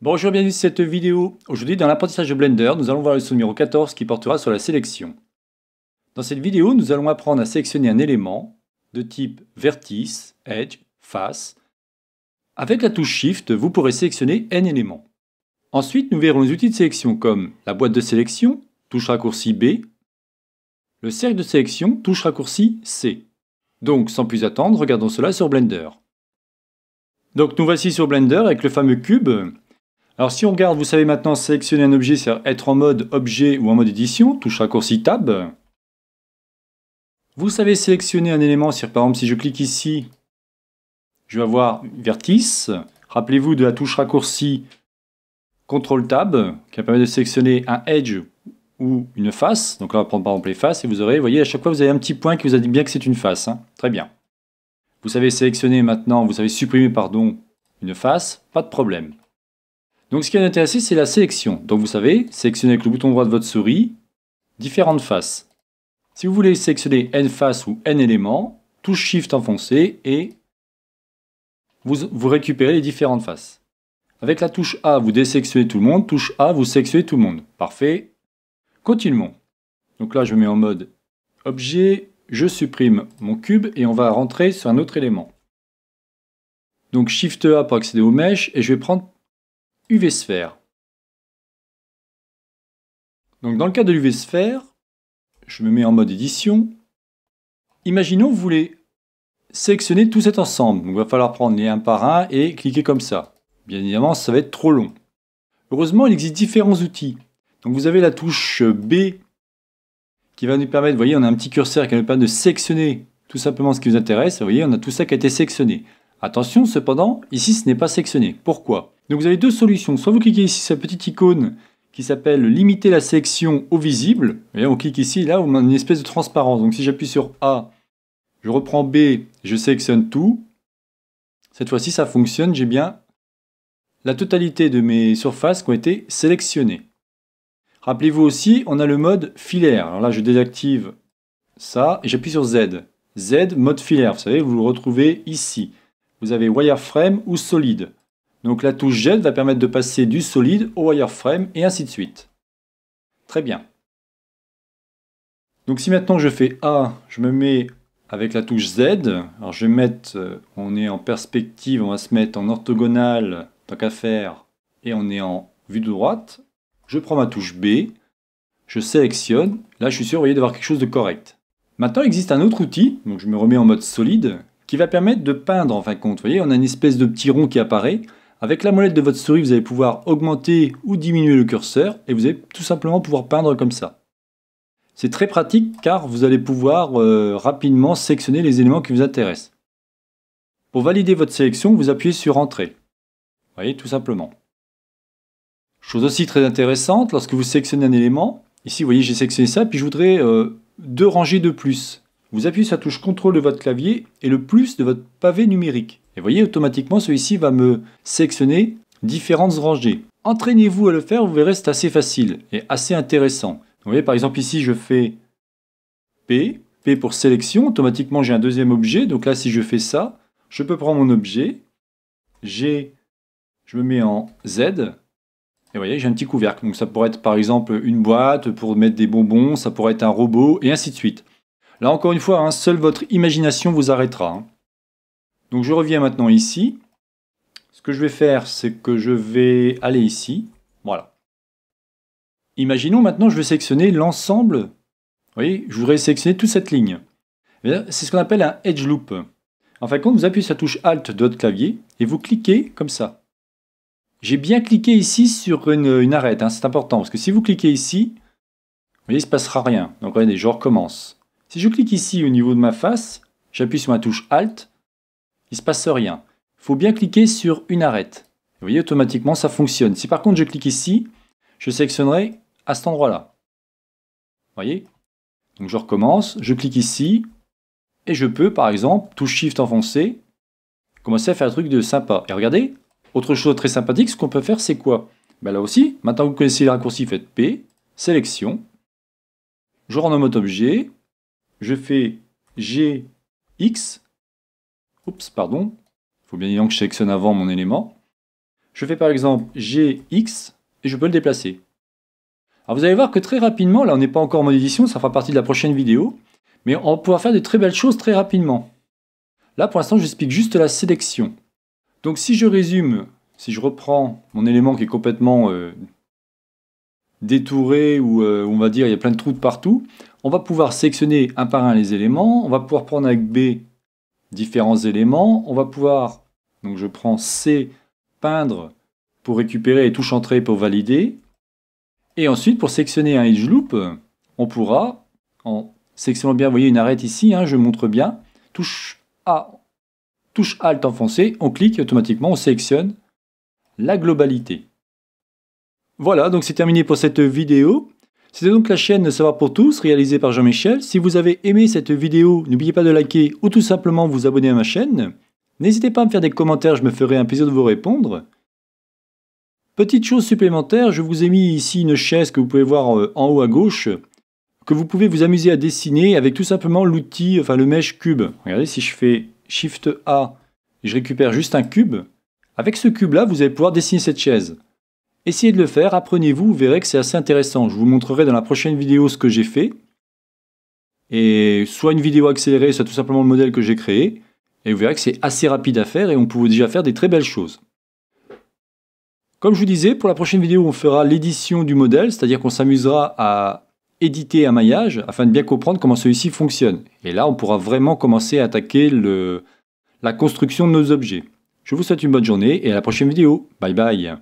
Bonjour, bienvenue sur cette vidéo. Aujourd'hui, dans l'apprentissage de Blender, nous allons voir le leçon numéro 14 qui portera sur la sélection. Dans cette vidéo, nous allons apprendre à sélectionner un élément de type vertice, edge, face. Avec la touche Shift, vous pourrez sélectionner n éléments. Ensuite, nous verrons les outils de sélection comme la boîte de sélection, touche raccourci B, le cercle de sélection, touche raccourci C. Donc, sans plus attendre, regardons cela sur Blender. Donc, nous voici sur Blender avec le fameux cube alors si on regarde, vous savez maintenant sélectionner un objet, c'est être en mode objet ou en mode édition, touche raccourci tab. Vous savez sélectionner un élément, c'est-à-dire par exemple si je clique ici, je vais avoir vertice. Rappelez-vous de la touche raccourci CTRL tab qui permet de sélectionner un edge ou une face. Donc là, on va prendre par exemple les faces et vous aurez, vous voyez, à chaque fois vous avez un petit point qui vous indique bien que c'est une face. Hein. Très bien. Vous savez sélectionner maintenant, vous savez supprimer, pardon, une face, pas de problème. Donc ce qui est intéressant c'est la sélection. Donc vous savez, sélectionnez avec le bouton droit de votre souris différentes faces. Si vous voulez sélectionner n faces ou n éléments, touche Shift enfoncé et vous, vous récupérez les différentes faces. Avec la touche A, vous désélectionnez tout le monde. Touche A, vous sélectionnez tout le monde. Parfait. Continuons. Donc là, je mets en mode objet, je supprime mon cube et on va rentrer sur un autre élément. Donc Shift A pour accéder aux mèches et je vais prendre UV-sphère. Donc dans le cas de l'UV-sphère, je me mets en mode édition. Imaginons vous voulez sélectionner tout cet ensemble. il va falloir prendre les un par un et cliquer comme ça. Bien évidemment, ça va être trop long. Heureusement, il existe différents outils. Donc vous avez la touche B qui va nous permettre, vous voyez, on a un petit curseur qui va nous permettre de sectionner tout simplement ce qui nous intéresse. Vous voyez, on a tout ça qui a été sectionné. Attention, cependant, ici, ce n'est pas sectionné. Pourquoi donc vous avez deux solutions. Soit vous cliquez ici sur cette petite icône qui s'appelle limiter la sélection au visible. Et on clique ici, là, on a une espèce de transparence. Donc si j'appuie sur A, je reprends B, je sélectionne tout. Cette fois-ci, ça fonctionne, j'ai bien la totalité de mes surfaces qui ont été sélectionnées. Rappelez-vous aussi, on a le mode filaire. Alors là, je désactive ça et j'appuie sur Z. Z, mode filaire, vous savez, vous le retrouvez ici. Vous avez wireframe ou solide. Donc la touche Z va permettre de passer du solide au wireframe et ainsi de suite. Très bien. Donc si maintenant je fais A, je me mets avec la touche Z. Alors je vais mettre, euh, on est en perspective, on va se mettre en orthogonale, tant qu'à faire, et on est en vue de droite. Je prends ma touche B, je sélectionne. Là, je suis sûr, vous voyez, d'avoir quelque chose de correct. Maintenant, il existe un autre outil, donc je me remets en mode solide, qui va permettre de peindre en fin de compte. Vous voyez, on a une espèce de petit rond qui apparaît. Avec la molette de votre souris, vous allez pouvoir augmenter ou diminuer le curseur et vous allez tout simplement pouvoir peindre comme ça. C'est très pratique car vous allez pouvoir euh, rapidement sélectionner les éléments qui vous intéressent. Pour valider votre sélection, vous appuyez sur Entrée. Vous voyez, tout simplement. Chose aussi très intéressante, lorsque vous sélectionnez un élément, ici vous voyez j'ai sélectionné ça, puis je voudrais euh, deux rangées de plus. Vous appuyez sur la touche CTRL de votre clavier et le plus de votre pavé numérique. Et vous voyez, automatiquement, celui-ci va me sélectionner différentes rangées. Entraînez-vous à le faire, vous verrez, c'est assez facile et assez intéressant. vous voyez, par exemple, ici, je fais P, P pour sélection, automatiquement, j'ai un deuxième objet. Donc là, si je fais ça, je peux prendre mon objet, J'ai, je me mets en Z, et vous voyez, j'ai un petit couvercle. Donc ça pourrait être, par exemple, une boîte pour mettre des bonbons, ça pourrait être un robot, et ainsi de suite. Là, encore une fois, hein, seule votre imagination vous arrêtera. Hein. Donc je reviens maintenant ici. Ce que je vais faire, c'est que je vais aller ici. Voilà. Imaginons maintenant, je vais sélectionner l'ensemble. Vous voyez, je voudrais sélectionner toute cette ligne. Eh c'est ce qu'on appelle un edge loop. En fait, quand vous appuyez sur la touche Alt de votre clavier et vous cliquez comme ça. J'ai bien cliqué ici sur une, arête, hein, c'est important, parce que si vous cliquez ici, vous voyez, il ne se passera rien. Donc regardez, je recommence. Si je clique ici au niveau de ma face, j'appuie sur ma touche Alt, il ne se passe rien. Il faut bien cliquer sur une arête. Vous voyez, automatiquement, ça fonctionne. Si par contre je clique ici, je sélectionnerai à cet endroit-là. Vous voyez Donc je recommence, je clique ici, et je peux, par exemple, touche Shift enfoncé, commencer à faire un truc de sympa. Et regardez, autre chose très sympathique, ce qu'on peut faire, c'est quoi ben Là aussi, maintenant que vous connaissez les raccourcis, faites P, sélection, je renomme en mode objet, je fais G, X, Oups, pardon. Il faut bien évidemment que je sélectionne avant mon élément. Je fais par exemple GX et je peux le déplacer. Alors vous allez voir que très rapidement, là on n'est pas encore en mode édition, ça fera partie de la prochaine vidéo, mais on pouvoir faire de très belles choses très rapidement. Là pour l'instant j'explique juste la sélection. Donc si je résume, si je reprends mon élément qui est complètement euh, détouré ou euh, on va dire il y a plein de trous de partout, on va pouvoir sélectionner un par un les éléments, on va pouvoir prendre avec B différents éléments. On va pouvoir, donc je prends C, peindre pour récupérer et touche entrée pour valider. Et ensuite, pour sectionner un edge loop, on pourra, en sélectionnant bien, vous voyez une arête ici, hein, je montre bien, touche A, touche Alt enfoncé, on clique automatiquement, on sélectionne la globalité. Voilà, donc c'est terminé pour cette vidéo. C'était donc la chaîne Savoir pour tous, réalisée par Jean-Michel. Si vous avez aimé cette vidéo, n'oubliez pas de liker ou tout simplement vous abonner à ma chaîne. N'hésitez pas à me faire des commentaires, je me ferai un plaisir de vous répondre. Petite chose supplémentaire, je vous ai mis ici une chaise que vous pouvez voir euh, en haut à gauche, que vous pouvez vous amuser à dessiner avec tout simplement l'outil, enfin le mesh cube. Regardez, si je fais Shift A, je récupère juste un cube. Avec ce cube-là, vous allez pouvoir dessiner cette chaise. Essayez de le faire, apprenez-vous, vous verrez que c'est assez intéressant. Je vous montrerai dans la prochaine vidéo ce que j'ai fait. Et soit une vidéo accélérée, soit tout simplement le modèle que j'ai créé. Et vous verrez que c'est assez rapide à faire et on peut déjà faire des très belles choses. Comme je vous disais, pour la prochaine vidéo, on fera l'édition du modèle, c'est-à-dire qu'on s'amusera à éditer un maillage afin de bien comprendre comment celui-ci fonctionne. Et là, on pourra vraiment commencer à attaquer la construction de nos objets. Je vous souhaite une bonne journée et à la prochaine vidéo. Bye bye